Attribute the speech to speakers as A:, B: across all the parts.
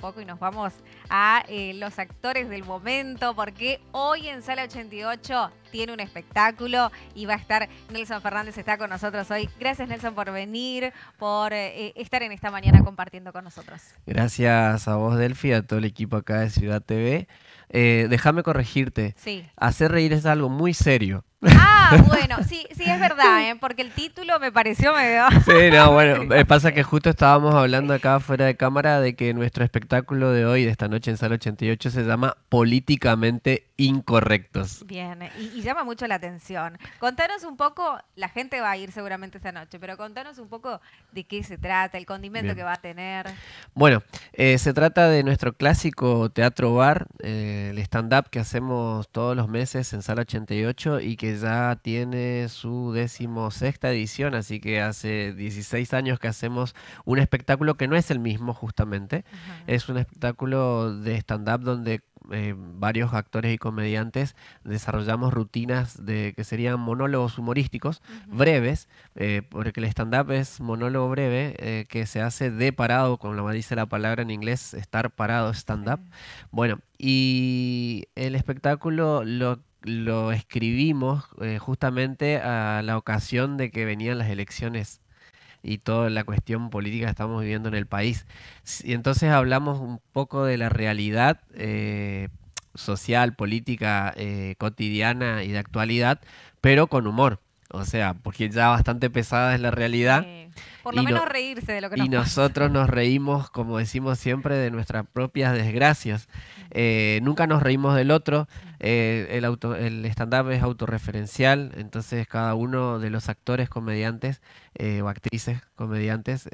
A: poco y nos vamos a eh, los actores del momento, porque hoy en Sala 88 tiene un espectáculo y va a estar, Nelson Fernández está con nosotros hoy. Gracias Nelson por venir, por eh, eh, estar en esta mañana compartiendo con nosotros.
B: Gracias a vos Delfi, a todo el equipo acá de Ciudad TV. Eh, déjame corregirte. Sí. Hacer reír es algo muy serio. Ah,
A: bueno, sí, sí, es verdad, ¿eh? porque el título me pareció medio... Sí, no,
B: bueno, pasa que justo estábamos hablando acá fuera de cámara de que nuestro espectáculo de hoy, de esta noche en Sala 88, se llama Políticamente Incorrectos.
A: Bien, y llama mucho la atención. Contanos un poco, la gente va a ir seguramente esta noche, pero contanos un poco de qué se trata, el condimento que va a tener.
B: Bueno, eh, se trata de nuestro clásico teatro bar, eh, el stand-up que hacemos todos los meses en Sala 88 y que ya tiene su decimosexta edición, así que hace 16 años que hacemos un espectáculo que no es el mismo justamente, es un espectáculo de stand-up donde eh, varios actores y comediantes desarrollamos rutinas de que serían monólogos humorísticos breves, eh, porque el stand-up es monólogo breve eh, que se hace de parado, como dice la palabra en inglés, estar parado, stand-up. Bueno, y el espectáculo lo lo escribimos justamente a la ocasión de que venían las elecciones y toda la cuestión política que estamos viviendo en el país. Y entonces hablamos un poco de la realidad eh, social, política, eh, cotidiana y de actualidad, pero con humor. O sea, porque ya bastante pesada es la realidad. Por lo y menos reírse de lo que nos Y nosotros nos reímos, como decimos siempre, de nuestras propias desgracias. Eh, nunca nos reímos del otro. Eh, el, stand-up es autorreferencial, entonces cada uno de los actores, comediantes eh, o actrices, comediantes,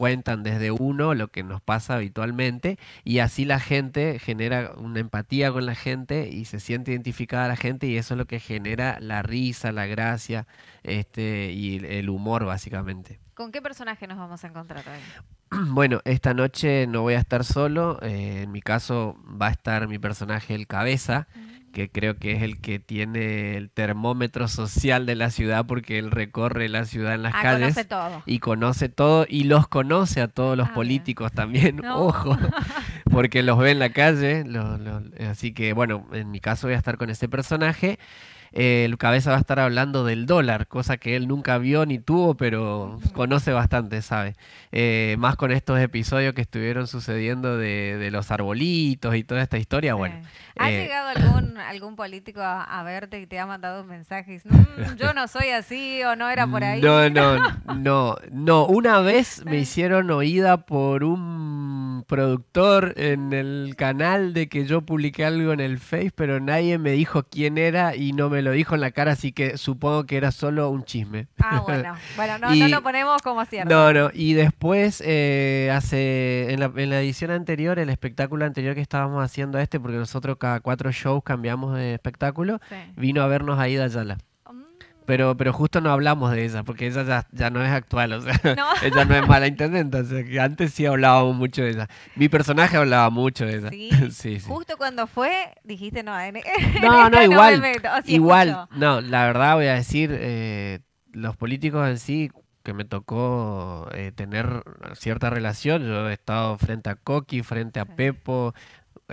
B: cuentan desde uno lo que nos pasa habitualmente y así la gente genera una empatía con la gente y se siente identificada la gente y eso es lo que genera la risa, la gracia este, y el humor básicamente.
A: ¿Con qué personaje nos vamos a encontrar todavía?
B: Bueno, esta noche no voy a estar solo, eh, en mi caso va a estar mi personaje el cabeza. Mm que creo que es el que tiene el termómetro social de la ciudad porque él recorre la ciudad en las ah, calles y conoce todo y los conoce a todos los ah, políticos también, ojo, porque los ve en la calle, así que bueno, en mi caso voy a estar con ese personaje. Eh, el cabeza va a estar hablando del dólar, cosa que él nunca vio ni tuvo, pero conoce bastante, sabe. Eh, más con estos episodios que estuvieron sucediendo de, los arbolitos y toda esta historia, bueno. ¿Ha eh, llegado
A: algún, político a, verte y te ha mandado mensajes? mensaje mm, yo no soy así o no era por ahí. No, no,
B: no, no. Una vez me hicieron oída por un productor en el canal de que yo publiqué algo en el Face, pero nadie me dijo quién era y no me lo dijo en la cara, así que supongo que era solo un chisme. Ah, bueno, bueno, no, lo
A: ponemos como cierto. No,
B: no, y después eh, hace, en la, edición anterior, el espectáculo anterior que estábamos haciendo a este, porque nosotros cada cuatro shows cambiamos de espectáculo, vino a vernos ahí Dayala pero, pero justo no hablamos de esa, porque esa ya, no es actual, o sea, ella no es mala intendente, o sea, que antes sí hablábamos mucho de esa. Mi personaje hablaba mucho de esa. Sí,
A: Justo cuando fue, dijiste, no, a no, no, igual, igual,
B: no, la verdad voy a decir, eh, los políticos en sí, que me tocó eh, tener cierta relación. Yo he estado frente a Coqui, frente a Pepo,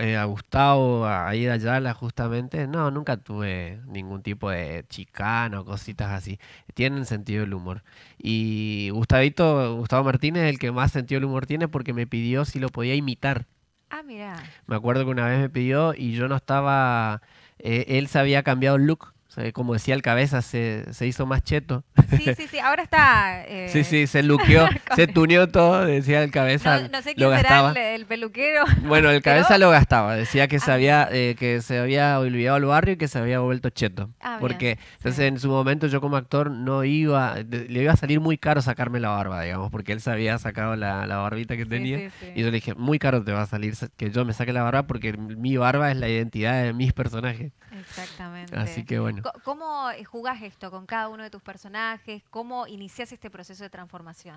B: eh, a Gustavo, a Aida Yala, justamente, no, nunca tuve ningún tipo de chicano, cositas así. Tienen sentido el humor. Y Gustavito, Gustavo Martínez, el que más sentido el humor tiene porque me pidió si lo podía imitar. Ah, mira. Me acuerdo que una vez me pidió y yo no estaba... Eh, él se había cambiado el look eh, como decía el cabeza, se, se, hizo más cheto. Sí,
A: sí, sí, ahora está... Sí, sí, eh, se luqueó, se
B: tuneó todo, decía el cabeza. No, sé quién lo
A: el, peluquero. Bueno, el cabeza lo
B: gastaba, decía que, se ah. había, eh, que se había olvidado el barrio y que se había vuelto cheto. Ah, porque entonces en su momento yo como actor no iba, le iba a salir muy caro sacarme la barba, digamos, porque él se había sacado la, la barbita que tenía. y yo le dije, muy caro te va a salir que yo me saque la barba porque mi barba es la identidad de mis personajes. Exactamente. Así que bueno.
A: ¿Cómo eh, jugás esto con cada uno de tus personajes? ¿Cómo inicias este proceso de transformación?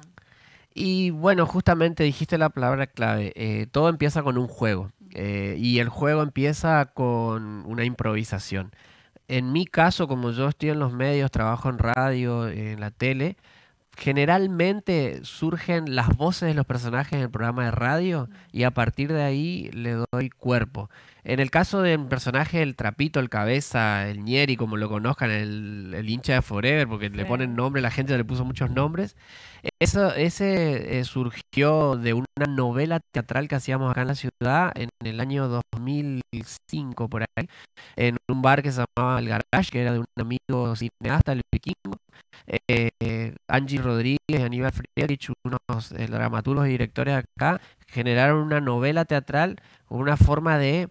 B: Y bueno, justamente dijiste la palabra clave. Eh, todo empieza con un juego. Eh, y el juego empieza con una improvisación. En mi caso, como yo estoy en los medios, trabajo en radio, en la tele, generalmente surgen las voces de los personajes en el programa de radio y a partir de ahí le doy cuerpo. En el caso del personaje, el trapito, el cabeza, el ñeri, como lo conozcan, el, hincha de Forever, porque le ponen nombre, la gente le puso muchos nombres, eso, ese eh, surgió de una novela teatral que hacíamos acá en la ciudad en el año 2005, por ahí, en un bar que se llamaba El Garage, que era de un amigo cineasta, el vikingo. Eh, Angie Rodríguez, Aníbal Friedrich, unos eh, dramaturgos y directores acá, generaron una novela teatral, una forma de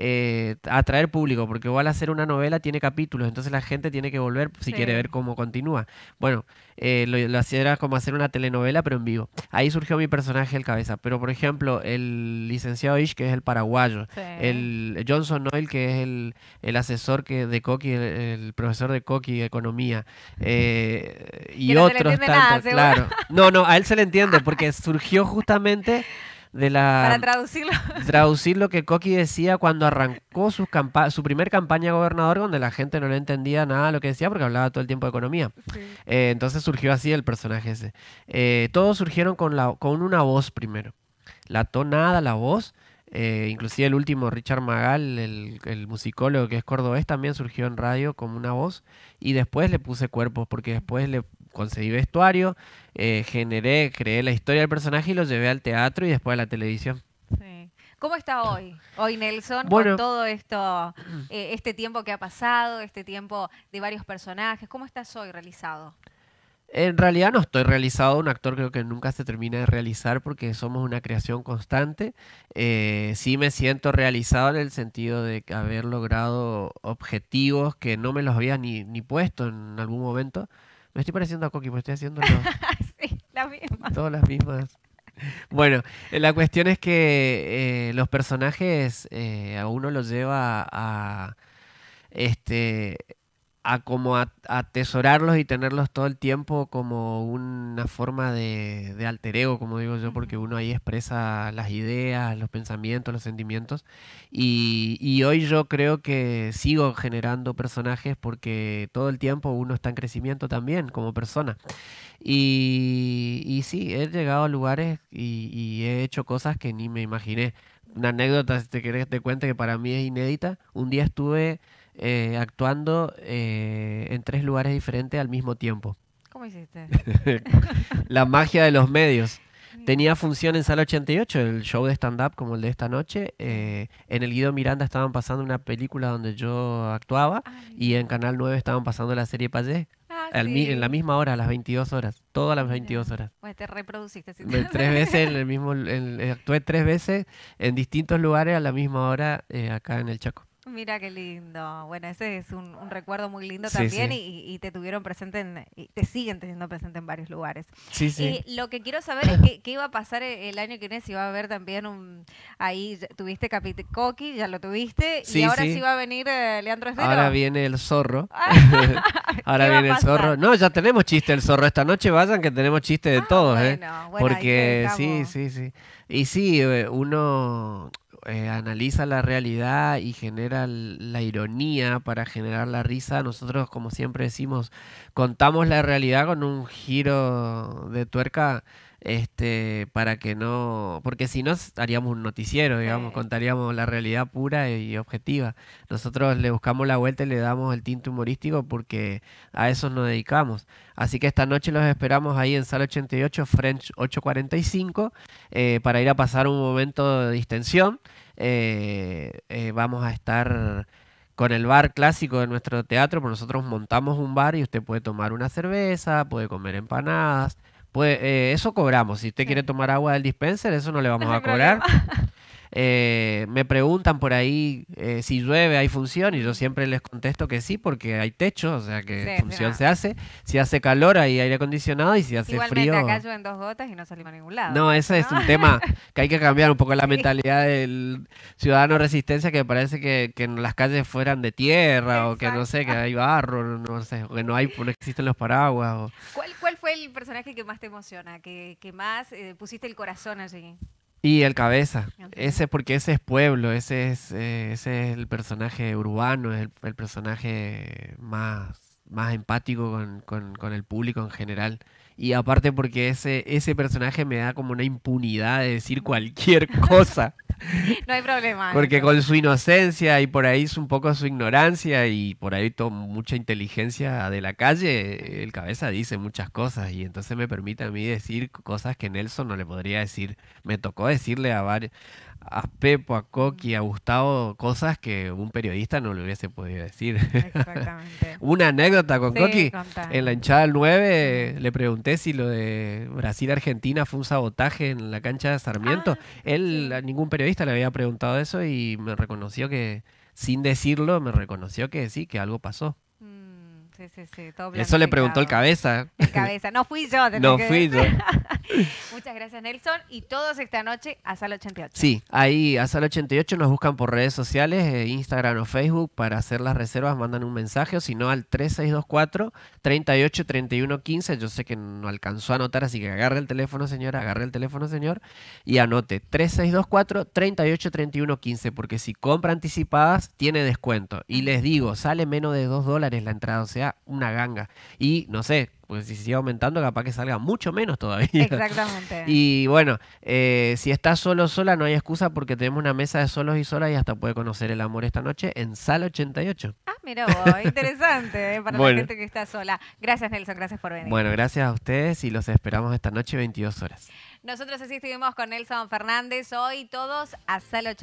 B: eh, atraer público, porque igual hacer una novela tiene capítulos, entonces la gente tiene que volver si quiere ver cómo continúa. Bueno, eh, lo, hacía como hacer una telenovela, pero en vivo. Ahí surgió mi personaje, el cabeza. Pero, por ejemplo, el licenciado Ish, que es el paraguayo, el Johnson Noel, que es el, el asesor que, de Coqui, el, profesor de Coqui, economía, eh, y, otros tantos, claro. No, no, a él se le entiende, porque surgió justamente para traducirlo. Traducir lo que Coqui decía cuando arrancó su, primer campaña gobernador, donde la gente no le entendía nada lo que decía porque hablaba todo el tiempo de economía. Eh, entonces surgió así el personaje ese. Eh, todos surgieron con, la, con una voz primero. La tonada, la voz. Eh, inclusive el último, Richard Magal, el, musicólogo que es cordobés, también surgió en radio como una voz. Y después le puse cuerpos, porque después le, conseguí vestuario, eh, generé, creé la historia del personaje y lo llevé al teatro y después a la televisión.
A: ¿Cómo está hoy? Hoy Nelson, con todo esto, eh, este tiempo que ha pasado, este tiempo de varios personajes, ¿cómo estás hoy realizado?
B: En realidad no estoy realizado, un actor creo que nunca se termina de realizar porque somos una creación constante. Eh, sí me siento realizado en el sentido de haber logrado objetivos que no me los había ni, ni puesto en algún momento. Me estoy pareciendo a Coqui, porque estoy haciendo sí, las mismas. Todas las mismas. Bueno, eh, la cuestión es que eh, los personajes eh, a uno los lleva a este a como atesorarlos y tenerlos todo el tiempo como una forma de, alter ego, como digo yo, porque uno ahí expresa las ideas, los pensamientos, los sentimientos. Y, hoy yo creo que sigo generando personajes porque todo el tiempo uno está en crecimiento también como persona. Y, sí, he llegado a lugares y, he hecho cosas que ni me imaginé. Una anécdota, si te querés, te cuente que para mí es inédita. Un día estuve eh, actuando eh, en tres lugares diferentes al mismo tiempo. ¿Cómo hiciste? la magia de los medios. Tenía función en Sala 88, el show de stand-up como el de esta noche. Eh, en el Guido Miranda estaban pasando una película donde yo actuaba ah, y en Canal 9 estaban pasando la serie Payé. Ah, en la misma hora, a las 22 horas, todas las 22 horas. te reproduciste. Tres veces en el mismo, actué tres veces en distintos lugares a la misma hora acá en el Chaco
A: mira qué lindo. Bueno, ese es un, recuerdo muy lindo también Y, te tuvieron presente, en, te siguen teniendo presente en varios lugares. Sí, sí. Y eh, lo que quiero saber es qué, iba a pasar e, el año que viene, si va a haber también un... Ahí tuviste coqui ya lo tuviste, y ahora sí. va a venir eh, Leandro Ahora
B: viene el zorro. Ah, ahora viene el zorro. No, ya tenemos chiste el zorro. Esta noche vayan que tenemos chiste de ah, todos, ¿eh? bueno, Bueno, Porque sí, sí, sí. Y sí, uno eh, analiza la realidad y genera la ironía para generar la risa. Nosotros, como siempre decimos, contamos la realidad con un giro de tuerca este, para que no, porque si no haríamos un noticiero, digamos, contaríamos la realidad pura y objetiva. Nosotros le buscamos la vuelta y le damos el tinte humorístico porque a eso nos dedicamos. Así que esta noche los esperamos ahí en Sala 88, French 845, eh, para ir a pasar un momento de distensión. Eh, eh, vamos a estar con el bar clásico de nuestro teatro, nosotros montamos un bar y usted puede tomar una cerveza, puede comer empanadas pues eh, eso cobramos. Si usted quiere tomar agua del dispenser, eso no le vamos a cobrar. Eh, me preguntan por ahí eh, si llueve, hay función, y yo siempre les contesto que sí, porque hay techo, o sea que función se hace. Si hace calor, hay aire acondicionado, y si hace Igualmente, frío. acá
A: llueven dos gotas y no salimos a ningún lado. No, pues, ese es un tema
B: que hay que cambiar un poco la mentalidad del ciudadano resistencia que parece que, en las calles fueran de tierra, o que no sé, que hay barro, no sé, o que no, hay, no existen los paraguas.
A: cuál el personaje que más te emociona, que, más eh, pusiste el corazón allí?
B: Y el cabeza. Ese, porque ese es pueblo, ese es, eh, es el personaje urbano, es el, personaje más, más empático con, el público en general. Y aparte porque ese, ese personaje me da como una impunidad de decir cualquier cosa.
A: no hay problema. Porque con
B: su inocencia y por ahí es un poco su ignorancia y por ahí mucha inteligencia de la calle, el cabeza dice muchas cosas y entonces me permite a mí decir cosas que Nelson no le podría decir. Me tocó decirle a varios a Pepo, a Coqui, a Gustavo, cosas que un periodista no le hubiese podido decir. Exactamente. Una anécdota con Coqui. En la hinchada del 9 le pregunté si lo de Brasil-Argentina fue un sabotaje en la cancha de Sarmiento. Ah, Él, a ningún periodista le había preguntado eso y me reconoció que, sin decirlo, me reconoció que sí, que algo pasó
A: todo Eso le preguntó el cabeza. El cabeza, no fui yo. No fui yo. Muchas gracias, Nelson. Y todos esta noche a Sala 88.
B: Sí, ahí a Sala 88 nos buscan por redes sociales, eh, Instagram o Facebook, para hacer las reservas, mandan un mensaje, o si no al 3624 383115 Yo sé que no alcanzó a anotar, así que agarre el teléfono, señora, agarre el teléfono, señor, y anote 3624 383115 porque si compra anticipadas, tiene descuento. Y les digo, sale menos de 2 dólares la entrada, o sea, una ganga. Y no sé, pues si sigue aumentando, capaz que salga mucho menos todavía. Exactamente. Y bueno, eh, si estás solo sola, no hay excusa porque tenemos una mesa de solos y solas y hasta puede conocer el amor esta noche en Sal 88. Ah, mira vos,
A: interesante eh, para la gente que está sola. Gracias, Nelson, gracias por venir. Bueno,
B: gracias a ustedes y los esperamos esta noche 22 horas.
A: Nosotros así estuvimos con Nelson Fernández hoy, todos a Sal 88.